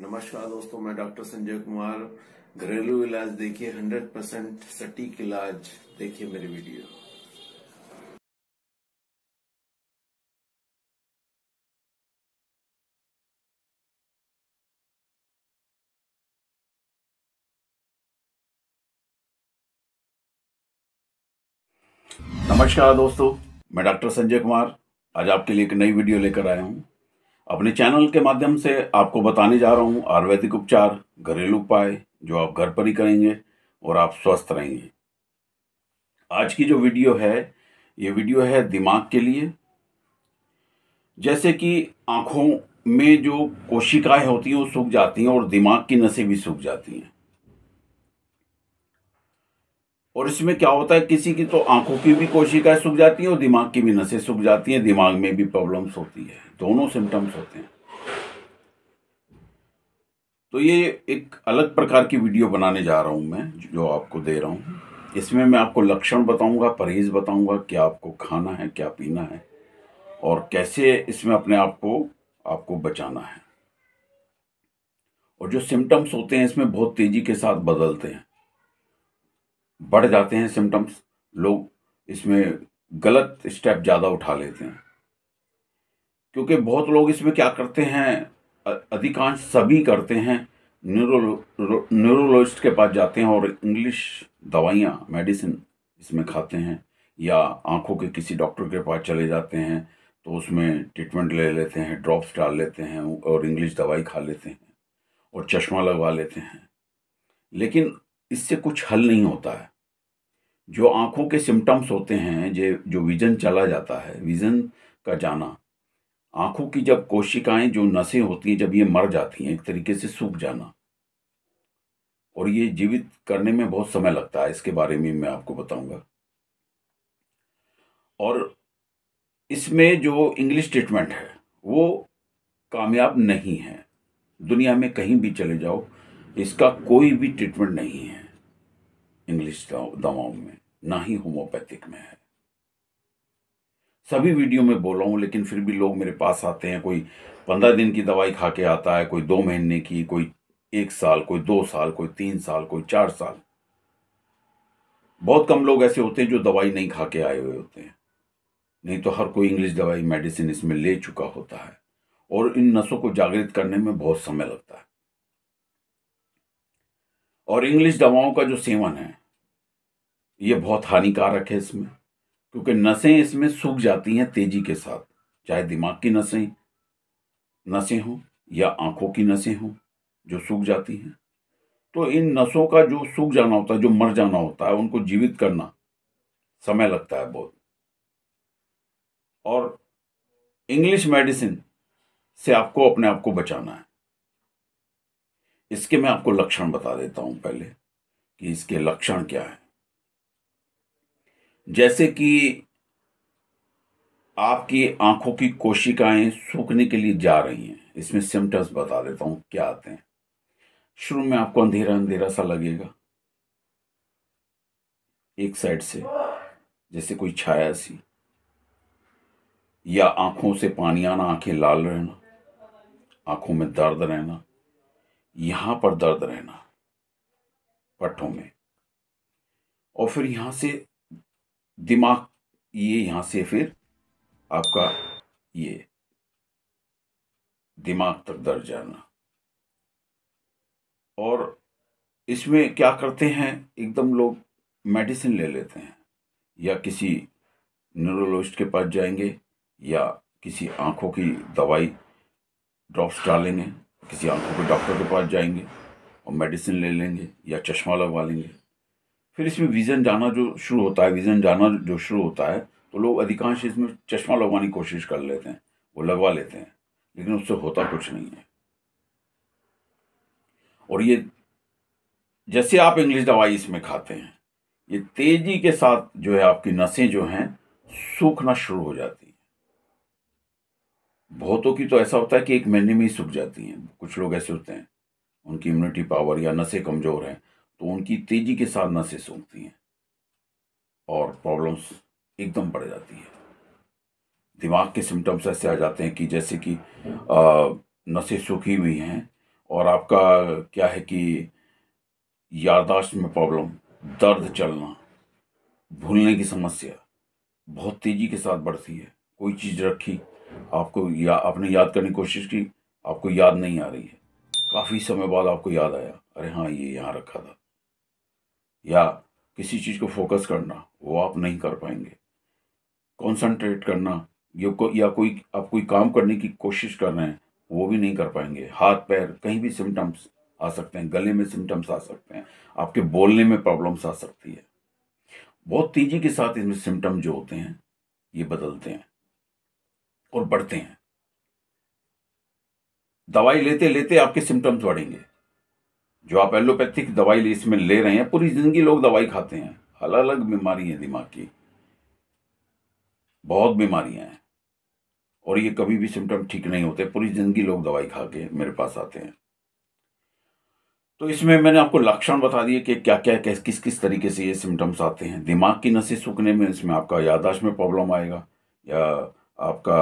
नमस्कार दोस्तों मैं डॉक्टर संजय कुमार घरेलू इलाज देखिए 100 परसेंट सटीक इलाज देखिए मेरी वीडियो नमस्कार दोस्तों मैं डॉक्टर संजय कुमार आज आपके लिए एक नई वीडियो लेकर आया हूं अपने चैनल के माध्यम से आपको बताने जा रहा हूँ आयुर्वेदिक उपचार घरेलू उपाय जो आप घर पर ही करेंगे और आप स्वस्थ रहेंगे आज की जो वीडियो है ये वीडियो है दिमाग के लिए जैसे कि आँखों में जो कोशिकाएं होती हैं वो सूख जाती हैं और दिमाग की नसें भी सूख जाती हैं और इसमें क्या होता है किसी की तो आंखों की भी कोशिकाएं सूख जाती हैं और दिमाग की भी नसें सूख जाती हैं दिमाग में भी प्रॉब्लम्स होती है दोनों सिम्टम्स होते हैं तो ये एक अलग प्रकार की वीडियो बनाने जा रहा हूं मैं जो आपको दे रहा हूं इसमें मैं आपको लक्षण बताऊंगा परहेज बताऊंगा क्या आपको खाना है क्या पीना है और कैसे इसमें अपने आप को आपको बचाना है और जो सिम्टम्स होते हैं इसमें बहुत तेज़ी के साथ बदलते हैं बढ़ जाते हैं सिम्टम्स लोग इसमें गलत स्टेप ज़्यादा उठा लेते हैं क्योंकि बहुत लोग इसमें क्या करते हैं अधिकांश सभी करते हैं न्यूरो न्यूरोलॉजिस्ट के पास जाते हैं और इंग्लिश दवाइयाँ मेडिसिन इसमें खाते हैं या आंखों के किसी डॉक्टर के पास चले जाते हैं तो उसमें ट्रीटमेंट ले लेते हैं ड्रॉप्स डाल लेते हैं और इंग्लिश दवाई खा लेते हैं और चश्मा लगवा लेते हैं लेकिन इससे कुछ हल नहीं होता है जो आंखों के सिम्टम्स होते हैं जे जो विज़न चला जाता है विज़न का जाना आंखों की जब कोशिकाएं जो नसें होती हैं जब ये मर जाती हैं एक तरीके से सूख जाना और ये जीवित करने में बहुत समय लगता है इसके बारे में मैं आपको बताऊंगा और इसमें जो इंग्लिश ट्रीटमेंट है वो कामयाब नहीं है दुनिया में कहीं भी चले जाओ इसका कोई भी ट्रीटमेंट नहीं है इंग्लिश दवाओं में ना ही होम्योपैथिक में है सभी वीडियो में बोला हूँ लेकिन फिर भी लोग मेरे पास आते हैं कोई पंद्रह दिन की दवाई खा के आता है कोई दो महीने की कोई एक साल कोई दो साल कोई तीन साल कोई चार साल बहुत कम लोग ऐसे होते हैं जो दवाई नहीं खा के आए हुए होते हैं नहीं तो हर कोई इंग्लिश दवाई मेडिसिन इसमें ले चुका होता है और इन नसों को जागृत करने में बहुत समय लगता है और इंग्लिश दवाओं का जो सेवन है ये बहुत हानिकारक है इसमें क्योंकि नसें इसमें सूख जाती हैं तेजी के साथ चाहे दिमाग की नसें नसें हों या आंखों की नसें हों जो सूख जाती हैं तो इन नसों का जो सूख जाना होता है जो मर जाना होता है उनको जीवित करना समय लगता है बहुत और इंग्लिश मेडिसिन से आपको अपने आप को बचाना है इसके मैं आपको लक्षण बता देता हूं पहले कि इसके लक्षण क्या है जैसे कि आपकी आंखों की कोशिकाएं सूखने के लिए जा रही हैं इसमें सिम्टम्स बता देता हूं क्या आते हैं शुरू में आपको अंधेरा अंधेरा सा लगेगा एक साइड से जैसे कोई छाया सी या आंखों से पानी आना आंखें लाल रहना आंखों में दर्द रहना यहाँ पर दर्द रहना पट्टों में और फिर यहाँ से दिमाग ये यहाँ से फिर आपका ये दिमाग तक दर्द जाना और इसमें क्या करते हैं एकदम लोग मेडिसिन ले लेते हैं या किसी न्यूरोलॉजिस्ट के पास जाएंगे या किसी आंखों की दवाई ड्रॉप्स डालेंगे किसी आंखों के डॉक्टर के पास जाएंगे और मेडिसिन ले लेंगे या चश्मा लगवा लेंगे फिर इसमें विज़न जाना जो शुरू होता है विज़न जाना जो शुरू होता है तो लोग अधिकांश इसमें चश्मा लगवाने की कोशिश कर लेते हैं वो लगवा लेते हैं लेकिन उससे होता कुछ नहीं है और ये जैसे आप इंग्लिश दवाई इसमें खाते हैं ये तेज़ी के साथ जो है आपकी नसें जो हैं सूखना शुरू हो जाती बहुतों की तो ऐसा होता है कि एक महीने में ही सूख जाती हैं कुछ लोग ऐसे होते हैं उनकी इम्यूनिटी पावर या नशे कमज़ोर हैं तो उनकी तेज़ी के साथ नशे सूखती हैं और प्रॉब्लम्स एकदम बढ़ जाती है दिमाग के सिम्टम्स ऐसे आ जाते हैं कि जैसे कि नशे सूखी हुई हैं और आपका क्या है कि यादाश्त में प्रॉब्लम दर्द चलना भूलने की समस्या बहुत तेज़ी के साथ बढ़ती है कोई चीज़ रखी आपको या आपने याद करने की कोशिश की आपको याद नहीं आ रही है काफ़ी समय बाद आपको याद आया अरे हाँ ये यहाँ रखा था या किसी चीज़ को फोकस करना वो आप नहीं कर पाएंगे कॉन्सनट्रेट करना या, को, या कोई आप कोई काम करने की कोशिश कर रहे हैं वो भी नहीं कर पाएंगे हाथ पैर कहीं भी सिम्टम्स आ सकते हैं गले में सिम्टम्स आ सकते हैं आपके बोलने में प्रॉब्लम्स आ सकती है बहुत तेज़ी के साथ इसमें सिम्टम जो होते हैं ये बदलते हैं और बढ़ते हैं दवाई लेते लेते आपके सिम्टम्स बढ़ेंगे जो आप एलोपैथिक दवाई इसमें ले रहे हैं पूरी जिंदगी लोग दवाई खाते हैं अलग अलग बीमारी है दिमाग की बहुत बीमारियां हैं और ये कभी भी सिम्टम ठीक नहीं होते पूरी जिंदगी लोग दवाई खा के मेरे पास आते हैं तो इसमें मैंने आपको लक्षण बता दिए कि क्या क्या कैस किस किस तरीके से ये सिम्टम्स आते हैं दिमाग की नसें सूखने में इसमें आपका यादाश्त में प्रॉब्लम आएगा या आपका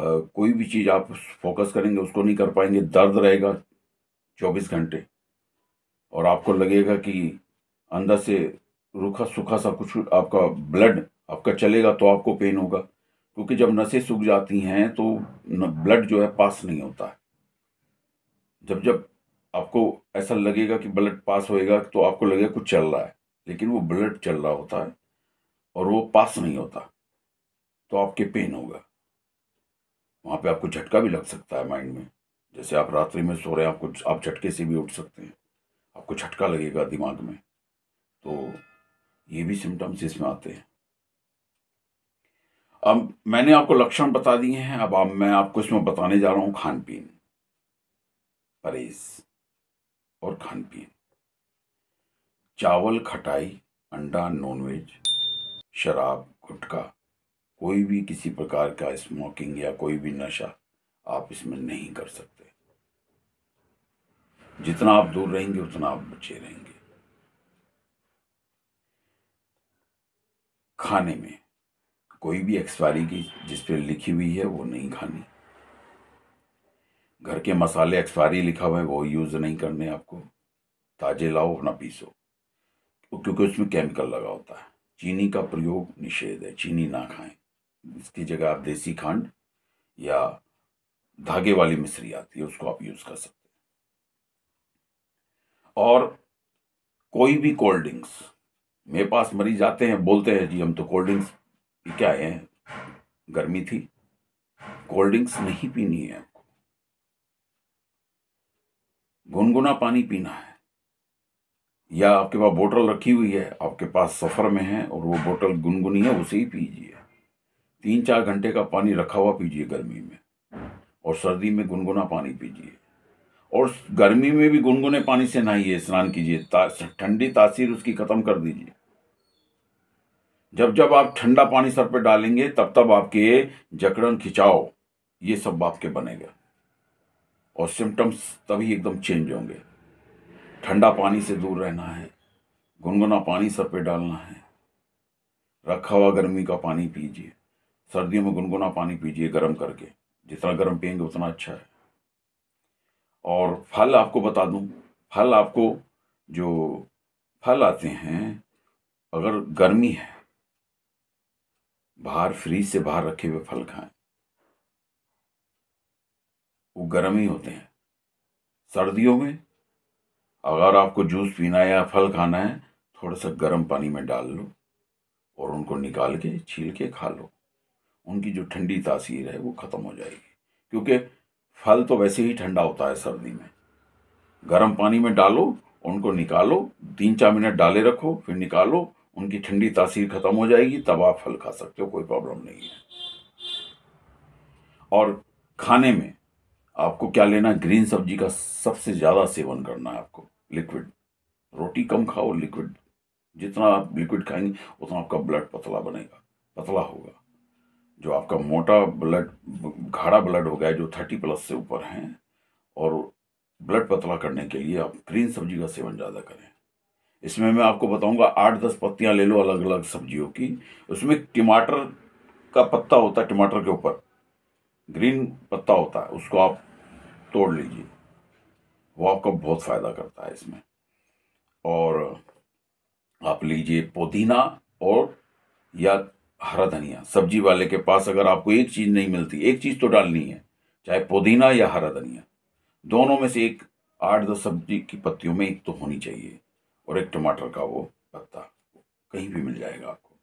आ, कोई भी चीज़ आप फोकस करेंगे उसको नहीं कर पाएंगे दर्द रहेगा चौबीस घंटे और आपको लगेगा कि अंदर से रूखा सूखा सा कुछ आपका ब्लड आपका चलेगा तो आपको पेन होगा क्योंकि जब नसें सूख जाती हैं तो ब्लड जो है पास नहीं होता है जब जब आपको ऐसा लगेगा कि ब्लड पास होएगा तो आपको लगेगा कुछ चल रहा है लेकिन वो ब्लड चल रहा होता है और वो पास नहीं होता तो आपके पेन होगा वहाँ पे आपको झटका भी लग सकता है माइंड में जैसे आप रात्रि में सो रहे हैं आपको आप झटके से भी उठ सकते हैं आपको झटका लगेगा दिमाग में तो ये भी सिम्टम्स इसमें आते हैं अब मैंने आपको लक्षण बता दिए हैं अब आप मैं आपको इसमें बताने जा रहा हूँ खान पीन परहेज और खान पीन चावल खटाई अंडा नॉनवेज शराब गुटखा कोई भी किसी प्रकार का स्मोकिंग या कोई भी नशा आप इसमें नहीं कर सकते जितना आप दूर रहेंगे उतना आप बचे रहेंगे खाने में कोई भी एक्सपायरी की जिस पर लिखी हुई है वो नहीं खानी घर के मसाले एक्सपायरी लिखा हुआ है वो यूज़ नहीं करने आपको ताजे लाओ अपना पीसो क्योंकि उसमें केमिकल लगा होता है चीनी का प्रयोग निषेध है चीनी ना खाएं इसकी जगह आप देसी खांड या धागे वाली मिश्री आती है उसको आप यूज़ कर सकते हैं और कोई भी कोल्ड ड्रिंक्स मेरे पास मरीज आते हैं बोलते हैं जी हम तो कोल्ड ड्रिंक्स क्या है गर्मी थी कोल्ड ड्रिंक्स नहीं पीनी है आपको गुनगुना पानी पीना है या आपके पास बोतल रखी हुई है आपके पास सफ़र में है और वो बोतल गुनगुनी है उसे ही पीजिए तीन चार घंटे का पानी रखा हुआ पीजिए गर्मी में और सर्दी में गुनगुना पानी पीजिए और गर्मी में भी गुनगुने पानी से नहाइए स्नान कीजिए ठंडी ता, तासीर उसकी ख़त्म कर दीजिए जब जब आप ठंडा पानी सर पर डालेंगे तब तब आपके जकड़न खिंचाव ये सब आपके बनेगा और सिम्टम्स तभी एकदम चेंज होंगे ठंडा पानी से दूर रहना है गुनगुना पानी सर पे डालना है रखा हुआ गर्मी का पानी पीजिए सर्दियों में गुनगुना पानी पीजिए गर्म करके जितना गर्म पियेंगे उतना अच्छा है और फल आपको बता दूं फल आपको जो फल आते हैं अगर गर्मी है बाहर फ्रीज से बाहर रखे हुए फल खाएं वो गर्म ही होते हैं सर्दियों में अगर आपको जूस पीना या फल खाना है थोड़ा सा गर्म पानी में डाल लो और उनको निकाल के छील के खा लो उनकी जो ठंडी तासीर है वो ख़त्म हो जाएगी क्योंकि फल तो वैसे ही ठंडा होता है सर्दी में गर्म पानी में डालो उनको निकालो तीन चार मिनट डाले रखो फिर निकालो उनकी ठंडी तासीर ख़त्म हो जाएगी तब आप फल खा सकते हो कोई प्रॉब्लम नहीं है और खाने में आपको क्या लेना ग्रीन सब्जी का सबसे ज़्यादा सेवन करना है आपको लिक्विड रोटी कम खाओ लिक्विड जितना आप लिक्विड खाएंगे उतना आपका ब्लड पतला बनेगा पतला होगा जो आपका मोटा ब्लड घाड़ा ब्लड हो गया जो थर्टी प्लस से ऊपर हैं और ब्लड पतला करने के लिए आप ग्रीन सब्जी का सेवन ज़्यादा करें इसमें मैं आपको बताऊंगा आठ दस पत्तियां ले लो अलग अलग सब्जियों की उसमें टमाटर का पत्ता होता है टमाटर के ऊपर ग्रीन पत्ता होता है उसको आप तोड़ लीजिए वो आपका बहुत फ़ायदा करता है इसमें और आप लीजिए पुदीना और या हरा धनिया सब्जी वाले के पास अगर आपको एक चीज़ नहीं मिलती एक चीज़ तो डालनी है चाहे पुदीना या हरा धनिया दोनों में से एक आठ दस सब्जी की पत्तियों में एक तो होनी चाहिए और एक टमाटर का वो पत्ता कहीं भी मिल जाएगा आपको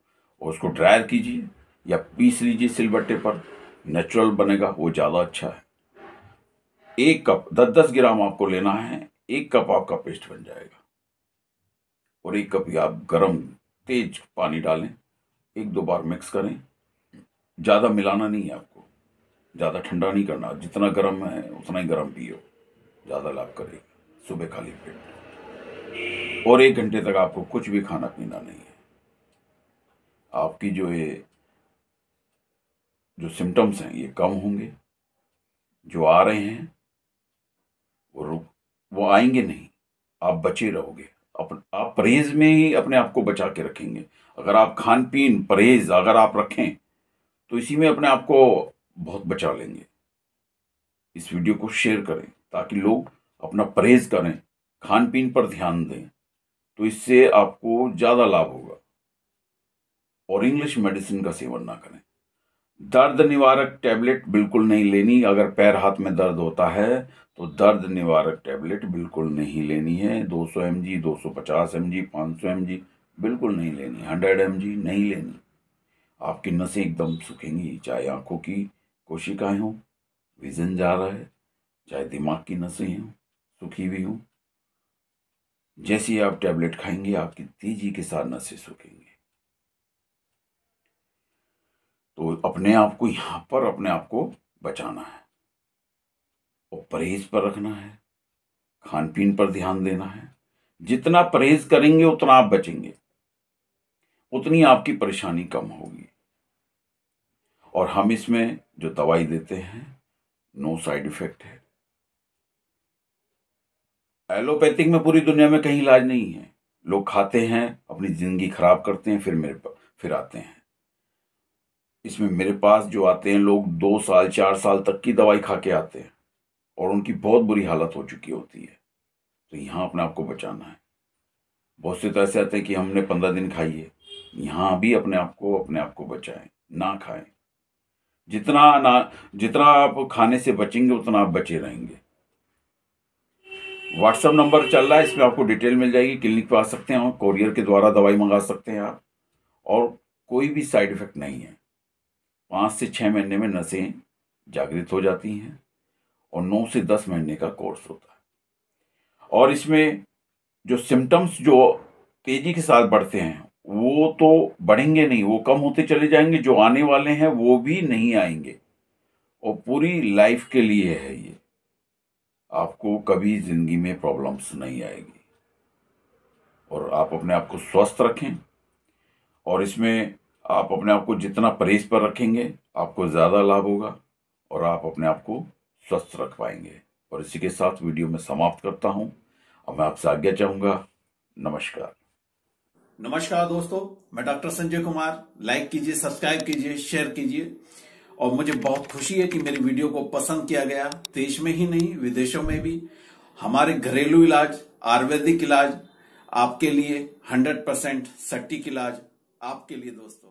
और उसको ड्रायर कीजिए या पीस लीजिए सिलबट्टे पर नेचुरल बनेगा वो ज़्यादा अच्छा है एक कप दस दस ग्राम आपको लेना है एक कप आपका पेस्ट बन जाएगा और एक कप आप गर्म तेज पानी डालें एक दो बार मिक्स करें ज़्यादा मिलाना नहीं है आपको ज़्यादा ठंडा नहीं करना जितना गर्म है उतना ही गर्म पियो ज़्यादा लाभ करेगा सुबह खाली पेट और एक घंटे तक आपको कुछ भी खाना पीना नहीं है आपकी जो ये जो सिम्टम्स हैं ये कम होंगे जो आ रहे हैं वो रुक वो आएंगे नहीं आप बचे रहोगे अपन आप परहेज में ही अपने आप को बचा के रखेंगे अगर आप खान पीन परहेज अगर आप रखें तो इसी में अपने आप को बहुत बचा लेंगे इस वीडियो को शेयर करें ताकि लोग अपना परहेज करें खान पीन पर ध्यान दें तो इससे आपको ज़्यादा लाभ होगा और इंग्लिश मेडिसिन का सेवन ना करें दर्द निवारक टैबलेट बिल्कुल नहीं लेनी अगर पैर हाथ में दर्द होता है तो दर्द निवारक टैबलेट बिल्कुल नहीं लेनी है 200 सौ एम जी दो सौ पचास एम जी पाँच सौ एम जी बिल्कुल नहीं लेनी हंड्रेड एम नहीं लेनी आपकी नसें एकदम सूखेंगी चाहे आंखों की कोशिकाएं हों विजन जा रहा है चाहे दिमाग की नसें हों सूखी हुई हों जैसे आप टैबलेट खाएंगे आपकी तेजी के साथ नसें सूखेंगे तो अपने आप को यहां पर अपने आप को बचाना है और परहेज पर रखना है खान पीन पर ध्यान देना है जितना परहेज करेंगे उतना आप बचेंगे उतनी आपकी परेशानी कम होगी और हम इसमें जो दवाई देते हैं नो साइड इफेक्ट है एलोपैथिक में पूरी दुनिया में कहीं इलाज नहीं है लोग खाते हैं अपनी ज़िंदगी ख़राब करते हैं फिर मेरे फिर आते हैं इसमें मेरे पास जो आते हैं लोग दो साल चार साल तक की दवाई खा के आते हैं और उनकी बहुत बुरी हालत हो चुकी होती है तो यहाँ अपने आप को बचाना है बहुत से तो ऐसे आते हैं कि हमने पंद्रह दिन खाई है यहाँ भी अपने आप को अपने आप को बचाएं ना खाएं जितना ना जितना आप खाने से बचेंगे उतना आप बचे रहेंगे व्हाट्सएप नंबर चल रहा है इसमें आपको डिटेल मिल जाएगी क्लिनिक पर आ सकते हैं कोरियर के द्वारा दवाई मंगा सकते हैं आप और कोई भी साइड इफेक्ट नहीं है पाँच से छः महीने में नसें जागृत हो जाती हैं और नौ से दस महीने का कोर्स होता है और इसमें जो सिम्टम्स जो तेज़ी के साथ बढ़ते हैं वो तो बढ़ेंगे नहीं वो कम होते चले जाएंगे जो आने वाले हैं वो भी नहीं आएंगे और पूरी लाइफ के लिए है ये आपको कभी ज़िंदगी में प्रॉब्लम्स नहीं आएगी और आप अपने आप को स्वस्थ रखें और इसमें आप अपने आप को जितना परहेज पर रखेंगे आपको ज़्यादा लाभ होगा और आप अपने आप को स्वस्थ रख पाएंगे और इसी के साथ वीडियो में समाप्त करता हूँ और मैं आपसे आज्ञा चाहूँगा नमस्कार नमस्कार दोस्तों मैं डॉक्टर संजय कुमार लाइक कीजिए सब्सक्राइब कीजिए शेयर कीजिए और मुझे बहुत खुशी है कि मेरी वीडियो को पसंद किया गया देश में ही नहीं विदेशों में भी हमारे घरेलू इलाज आयुर्वेदिक इलाज आपके लिए 100 परसेंट सटीक इलाज आपके लिए दोस्तों